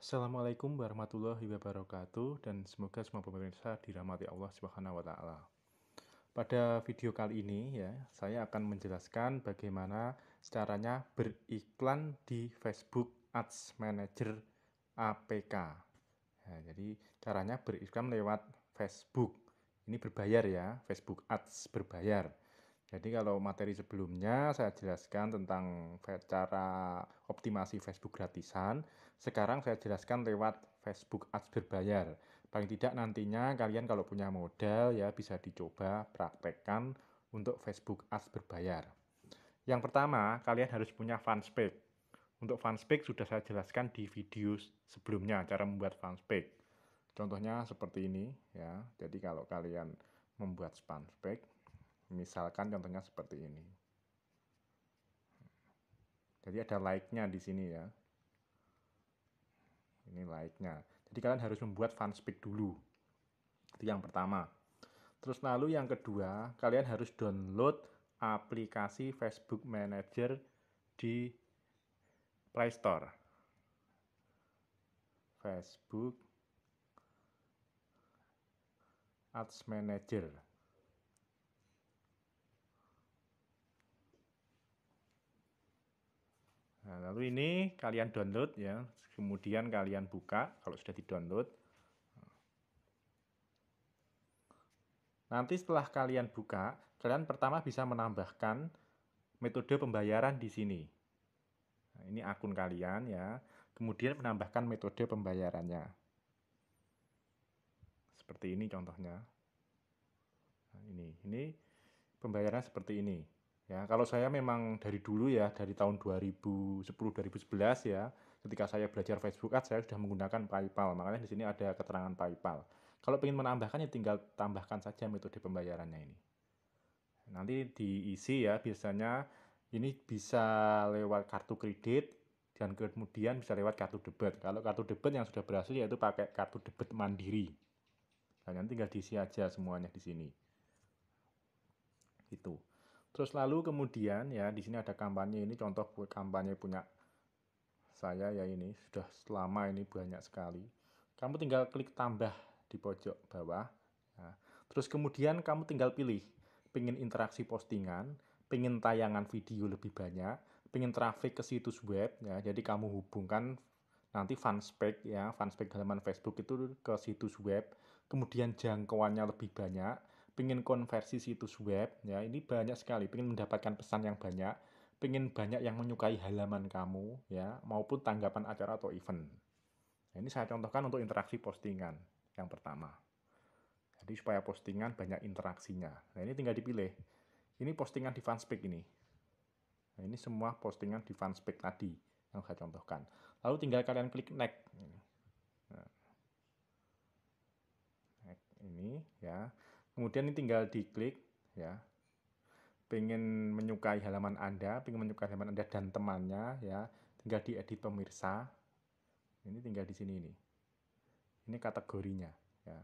Assalamualaikum warahmatullahi wabarakatuh dan semoga semua pemirsa dirahmati Allah Subhanahu wa taala. Pada video kali ini ya, saya akan menjelaskan bagaimana caranya beriklan di Facebook Ads Manager APK. Nah, ya, jadi caranya beriklan lewat Facebook. Ini berbayar ya, Facebook Ads berbayar. Jadi kalau materi sebelumnya saya jelaskan tentang cara optimasi Facebook gratisan, sekarang saya jelaskan lewat Facebook Ads berbayar. Paling tidak nantinya kalian kalau punya modal ya bisa dicoba praktekkan untuk Facebook Ads berbayar. Yang pertama, kalian harus punya fanspage. Untuk fanspage sudah saya jelaskan di video sebelumnya cara membuat fanspage. Contohnya seperti ini ya. Jadi kalau kalian membuat fanspage Misalkan contohnya seperti ini. Jadi ada like-nya di sini ya. Ini like-nya. Jadi kalian harus membuat fanspeak dulu. Itu yang pertama. Terus lalu yang kedua, kalian harus download aplikasi Facebook Manager di Play Store. Facebook Ads Manager. Lalu ini kalian download ya, kemudian kalian buka kalau sudah di-download. Nanti setelah kalian buka, kalian pertama bisa menambahkan metode pembayaran di sini. Nah, ini akun kalian ya, kemudian menambahkan metode pembayarannya. Seperti ini contohnya. Nah, ini, ini pembayaran seperti ini. Ya, kalau saya memang dari dulu ya, dari tahun 2010 2011 ya, ketika saya belajar Facebook Ads saya sudah menggunakan PayPal. Makanya di sini ada keterangan PayPal. Kalau ingin menambahkan ya tinggal tambahkan saja metode pembayarannya ini. Nanti diisi ya, biasanya ini bisa lewat kartu kredit dan kemudian bisa lewat kartu debit. Kalau kartu debit yang sudah berhasil yaitu pakai kartu debit mandiri. Kalian nah, tinggal diisi aja semuanya di sini. Itu. Terus lalu kemudian ya di sini ada kampanye ini contoh kampanye punya saya ya ini sudah selama ini banyak sekali. Kamu tinggal klik tambah di pojok bawah. Ya. Terus kemudian kamu tinggal pilih pengen interaksi postingan, pengen tayangan video lebih banyak, pengen traffic ke situs web ya. Jadi kamu hubungkan nanti fanspage ya, fanspage halaman Facebook itu ke situs web, kemudian jangkauannya lebih banyak, pengen konversi situs web ya ini banyak sekali pengen mendapatkan pesan yang banyak pengen banyak yang menyukai halaman kamu ya maupun tanggapan acara atau event nah, ini saya contohkan untuk interaksi postingan yang pertama jadi supaya postingan banyak interaksinya nah ini tinggal dipilih ini postingan di fanspage ini nah, ini semua postingan di fanspage tadi yang saya contohkan lalu tinggal kalian klik next nah, next ini ya Kemudian ini tinggal diklik ya. Pengen menyukai halaman Anda, pengen menyukai halaman Anda dan temannya ya, tinggal diedit pemirsa. Ini tinggal di sini ini. Ini kategorinya ya.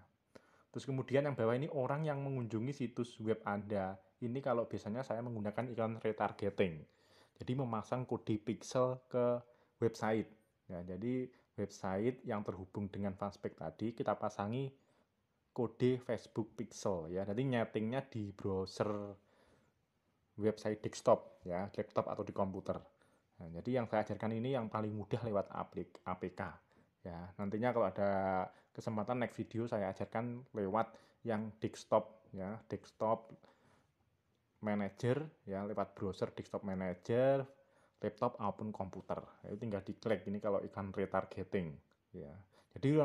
Terus kemudian yang bawah ini orang yang mengunjungi situs web Anda. Ini kalau biasanya saya menggunakan iklan retargeting. Jadi memasang kode pixel ke website. Ya, jadi website yang terhubung dengan fanspage tadi kita pasangi kode Facebook Pixel ya. Nanti nyetingnya di browser website desktop ya, laptop atau di komputer. Nah, jadi yang saya ajarkan ini yang paling mudah lewat aplik APK ya. Nantinya kalau ada kesempatan next video saya ajarkan lewat yang desktop ya, desktop manager ya lewat browser desktop manager laptop maupun komputer. Itu tinggal diklik ini kalau iklan retargeting ya. Jadi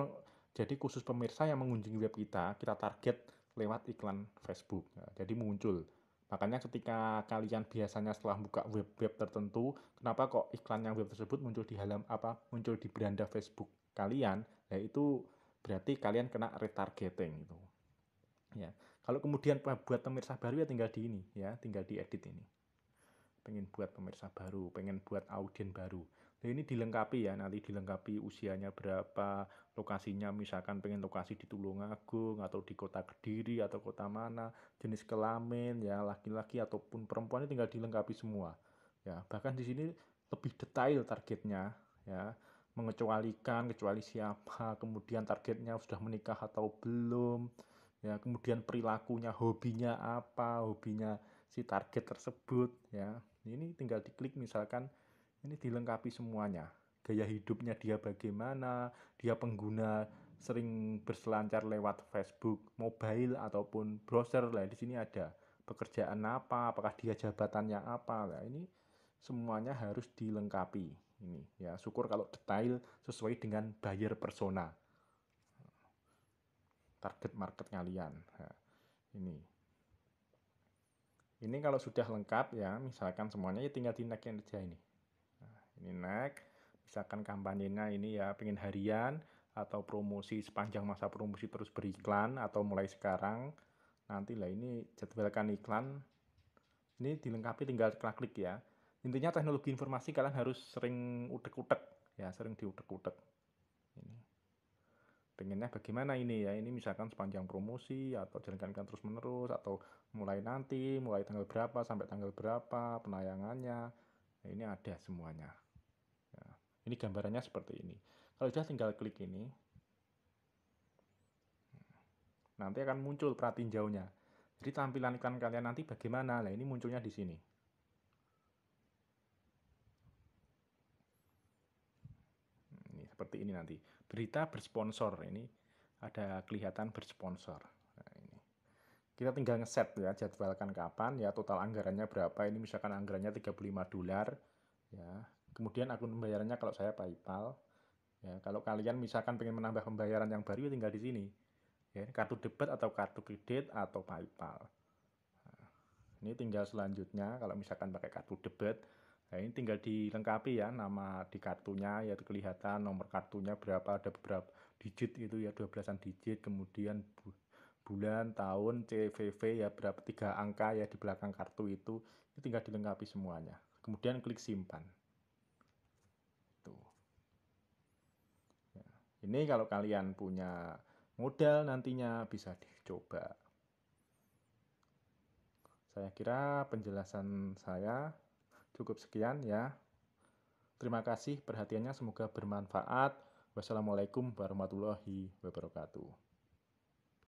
jadi khusus pemirsa yang mengunjungi web kita, kita target lewat iklan Facebook. Nah, jadi muncul. Makanya ketika kalian biasanya setelah buka web-web tertentu, kenapa kok iklan yang web tersebut muncul di halam apa? Muncul di beranda Facebook kalian, yaitu nah, berarti kalian kena retargeting itu. Ya. Kalau kemudian buat pemirsa baru ya tinggal di ini ya, tinggal di edit ini. Pengen buat pemirsa baru, pengen buat audien baru. Nah, ini dilengkapi ya, nanti dilengkapi usianya berapa, lokasinya misalkan pengen lokasi di Tulungagung atau di kota Kediri atau kota mana, jenis kelamin ya, laki-laki ataupun perempuan ini tinggal dilengkapi semua. Ya, bahkan di sini lebih detail targetnya ya, mengecualikan kecuali siapa, kemudian targetnya sudah menikah atau belum, ya kemudian perilakunya hobinya apa hobinya si target tersebut ya ini tinggal diklik misalkan ini dilengkapi semuanya gaya hidupnya dia bagaimana dia pengguna sering berselancar lewat Facebook mobile ataupun browser lah di sini ada pekerjaan apa apakah dia jabatannya apa lah ini semuanya harus dilengkapi ini ya syukur kalau detail sesuai dengan buyer persona target market kalian nah, ini ini kalau sudah lengkap ya misalkan semuanya ya tinggal di next yang ini ini next misalkan kampanyenya ini ya pengen harian atau promosi sepanjang masa promosi terus beriklan atau mulai sekarang nanti lah ini jadwalkan iklan ini dilengkapi tinggal klik ya intinya teknologi informasi kalian harus sering utek-utek ya sering diutek-utek ini pengennya bagaimana ini ya ini misalkan sepanjang promosi atau jalankan terus menerus atau mulai nanti mulai tanggal berapa sampai tanggal berapa penayangannya nah, ini ada semuanya ini gambarannya seperti ini. Kalau sudah tinggal klik ini, nanti akan muncul jauhnya. Jadi tampilan iklan kalian nanti bagaimana? Nah ini munculnya di sini. Ini seperti ini nanti. Berita bersponsor ini ada kelihatan bersponsor. Nah, ini. Kita tinggal ngeset ya jadwalkan kapan ya total anggarannya berapa. Ini misalkan anggarannya 35 dolar ya kemudian akun pembayarannya kalau saya PayPal ya kalau kalian misalkan pengen menambah pembayaran yang baru ya tinggal di sini ya kartu debit atau kartu kredit atau PayPal nah, ini tinggal selanjutnya kalau misalkan pakai kartu debit ya ini tinggal dilengkapi ya nama di kartunya ya kelihatan nomor kartunya berapa ada beberapa digit itu ya 12an digit kemudian bu bulan tahun CVV ya berapa tiga angka ya di belakang kartu itu ini tinggal dilengkapi semuanya kemudian klik simpan Ini kalau kalian punya modal nantinya bisa dicoba. Saya kira penjelasan saya cukup sekian ya. Terima kasih perhatiannya, semoga bermanfaat. Wassalamualaikum warahmatullahi wabarakatuh.